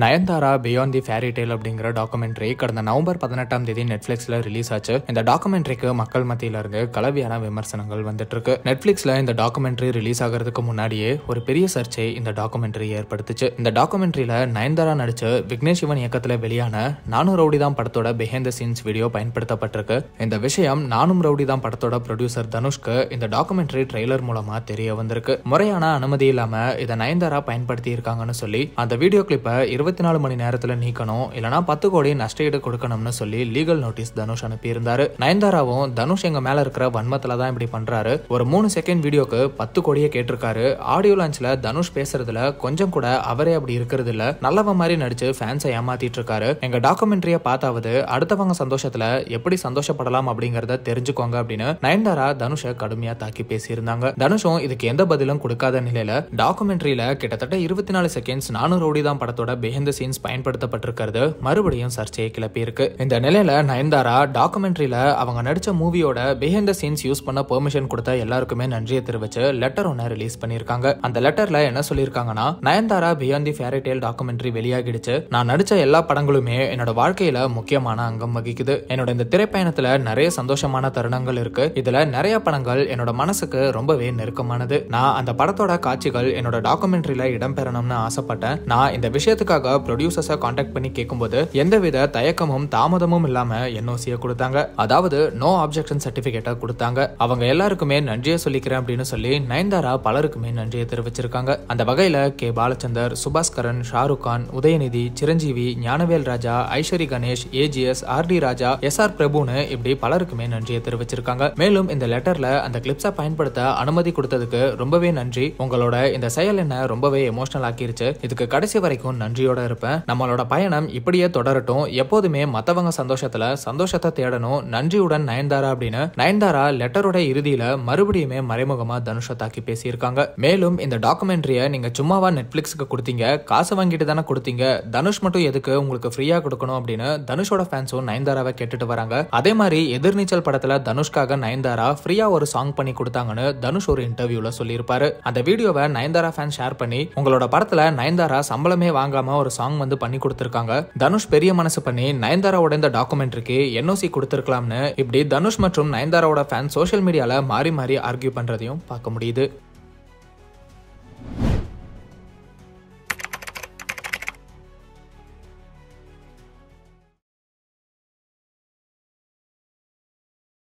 Nayanthara beyond the fairy tale அப்படிங்கிற documentary கடந்த November பதினெட்டாம் தேதி நெட்ஃபிளிக்ஸ்ல ரிலீஸ் ஆச்சு இந்த டாக்குமெண்ட்ரிக்கு மக்கள் மத்தியில இருந்து கலவையான விமர்சனங்கள் வந்துட்டு இருக்கு நெட்ஃபிளிக்ஸ்ல இந்த டாக்குமெண்ட்ரி ரிலீஸ் ஆகிறதுக்கு முன்னாடியே ஒரு பெரிய சர்ச்சை இந்த டாக்குமெண்ட்ரி ஏற்படுத்துச்சு இந்த டாக்குமெண்ட்ரியில் நயன்தாரா நடிச்சு விக்னேஷ் சிவன் இயக்கத்தில் வெளியான நானும் ரவுடி தான் படத்தோட பிஹைண்ட் த சீன்ஸ் வீடியோ பயன்படுத்தப்பட்டிருக்கு இந்த விஷயம் நானும் ரவுடி தான் படத்தோட ப்ரொடியூசர் தனுஷ்க்கு இந்த டாக்குமெண்ட்ரி ட்ரெய்லர் மூலமாக தெரிய வந்திருக்கு முறையான அனுமதி இல்லாமல் இதை நயன்தாரா பயன்படுத்தி இருக்காங்கன்னு சொல்லி அந்த வீடியோ கிளிப்பை இருபத்தி நாலு மணி நேரத்தில் நீக்கணும் இல்லைனா பத்து கோடி நஷ்டஈடு கொடுக்கணும்னு சொல்லி லீகல் நோட்டீஸ் தனுஷ் அனுப்பியிருந்தாரு நயன்தாராவும் தனுஷ் எங்க மேல இருக்கிற வன்மத்தில் தான் இப்படி பண்றாரு ஒரு மூணு செகண்ட் வீடியோக்கு பத்து கோடியே கேட்டிருக்காரு ஆடியோ லான்ச்ல தனுஷ் பேசுறதுல கொஞ்சம் கூட அவரே அப்படி இருக்கிறது இல்ல நல்லவ மாதிரி நடிச்சு ஃபேன்ஸை ஏமாத்திட்டு இருக்காரு எங்க டாக்குமெண்ட்ரியை பார்த்தாவது அடுத்தவங்க சந்தோஷத்துல எப்படி சந்தோஷப்படலாம் அப்படிங்கறத தெரிஞ்சுக்கோங்க அப்படின்னு நயன்தாரா தனுஷை கடுமையா தாக்கி பேசியிருந்தாங்க தனுஷும் இதுக்கு எந்த பதிலும் கொடுக்காத நிலையில டாக்குமெண்ட்ரியில கிட்டத்தட்ட இருபத்தி நாலு செகண்ட்ஸ் நானூறு ஓடிதான் தான் படத்தோட பிஹைண்ட் சீன்ஸ் பயன்படுத்தப்பட்டிருக்கிறது மறுபடியும் சர்ச்சையை கிளப்பியிருக்கு இந்த நிலையில நயன்தாரா டாக்குமெண்ட்ரியில அவங்க நடிச்ச மூவியோட பிஹைண்ட் சீன்ஸ் யூஸ் பண்ண பெர்மிஷன் கொடுத்த எல்லாருக்குமே நன்றியை தெரிவிச்சு லெட்டர் ஒன்று ரிலீஸ் பண்ணியிருக்காங்க அந்த லெட்டர்ல என்ன சொல்லியிருக்காங்கன்னா Nayanthara beyond the fairytale documentary வெளியாகிடுச்சு நான் நடிச்ச எல்லா படங்களுமே என்னோட வாழ்க்கையில முக்கியமான அங்கம் வகிக்குது என்னோட இந்த திரைப்பயணத்துல நிறைய சந்தோஷமான தருணங்கள் இருக்கு இதுல நிறைய படங்கள் என்னோட மனசுக்கு ரொம்பவே நெருக்கமானது நான் அந்த படத்தோட காட்சிகள் என்னோட டாக்குமெண்ட்ரியில இடம்பெறணும்னு ஆசைப்பட்டேன் நான் இந்த விஷயத்துக்காக இதுக்காக ப்ரொடியூசர்ஸை காண்டாக்ட் பண்ணி கேட்கும்போது எந்தவித தயக்கமும் தாமதமும் இல்லாம என்ஓசியை கொடுத்தாங்க அதாவது நோ ஆப்ஜெக்ஷன் சர்டிஃபிகேட்டை கொடுத்தாங்க அவங்க எல்லாருக்குமே நன்றியை சொல்லிக்கிறேன் அப்படின்னு சொல்லி நயன்தாரா பலருக்குமே நன்றியை தெரிவிச்சிருக்காங்க அந்த வகையில K Balachander Subaskaran Shahrukh Khan Udhayanidhi Chiranjeevi Gnanavel Raja Ishari Ganesh AGS R D Raja S R பிரபுன்னு இப்படி பலருக்குமே நன்றியை தெரிவிச்சிருக்காங்க மேலும் இந்த லெட்டர்ல அந்த கிளிப்ஸை பயன்படுத்த அனுமதி கொடுத்ததுக்கு ரொம்பவே நன்றி உங்களோட இந்த செயல் என்ன ரொம்பவே எமோஷனல் ஆக்கிருச்சு இதுக்கு கடைசி வரைக்கும் நன்றி உறுதியோட இருப்பேன் நம்மளோட பயணம் இப்படியே தொடரட்டும் எப்போதுமே மற்றவங்க சந்தோஷத்துல சந்தோஷத்தை தேடணும் நன்றியுடன் நயன்தாரா அப்படின்னு நயன்தாரா லெட்டரோட இறுதியில மறுபடியுமே மறைமுகமா தனுஷை தாக்கி பேசியிருக்காங்க மேலும் இந்த டாக்குமெண்ட்ரியை நீங்க சும்மாவா நெட்ஃபிளிக்ஸுக்கு கொடுத்தீங்க காசு வாங்கிட்டு தானே கொடுத்தீங்க தனுஷ் மட்டும் எதுக்கு உங்களுக்கு ஃப்ரீயா கொடுக்கணும் அப்படின்னு தனுஷோட ஃபேன்ஸும் நயன்தாராவை கேட்டுட்டு வராங்க அதே மாதிரி எதிர்நீச்சல் படத்துல தனுஷ்காக நயன்தாரா ஃப்ரீயா ஒரு சாங் பண்ணி கொடுத்தாங்கன்னு தனுஷ் ஒரு இன்டர்வியூல சொல்லியிருப்பாரு அந்த வீடியோவை நயன்தாரா ஃபேன் ஷேர் பண்ணி உங்களோட படத்துல நயன்தாரா சம்பளமே வாங்காம விதமாக ஒரு சாங் வந்து பண்ணி கொடுத்துருக்காங்க தனுஷ் பெரிய மனசு பண்ணி நயன்தாராவோட இந்த டாக்குமெண்ட்ரிக்கு என்ஓசி கொடுத்துருக்கலாம்னு இப்படி தனுஷ் மற்றும் நயன்தாராவோட ஃபேன் சோஷியல் மீடியாவில் மாறி மாறி ஆர்கியூ பண்ணுறதையும் பார்க்க முடியுது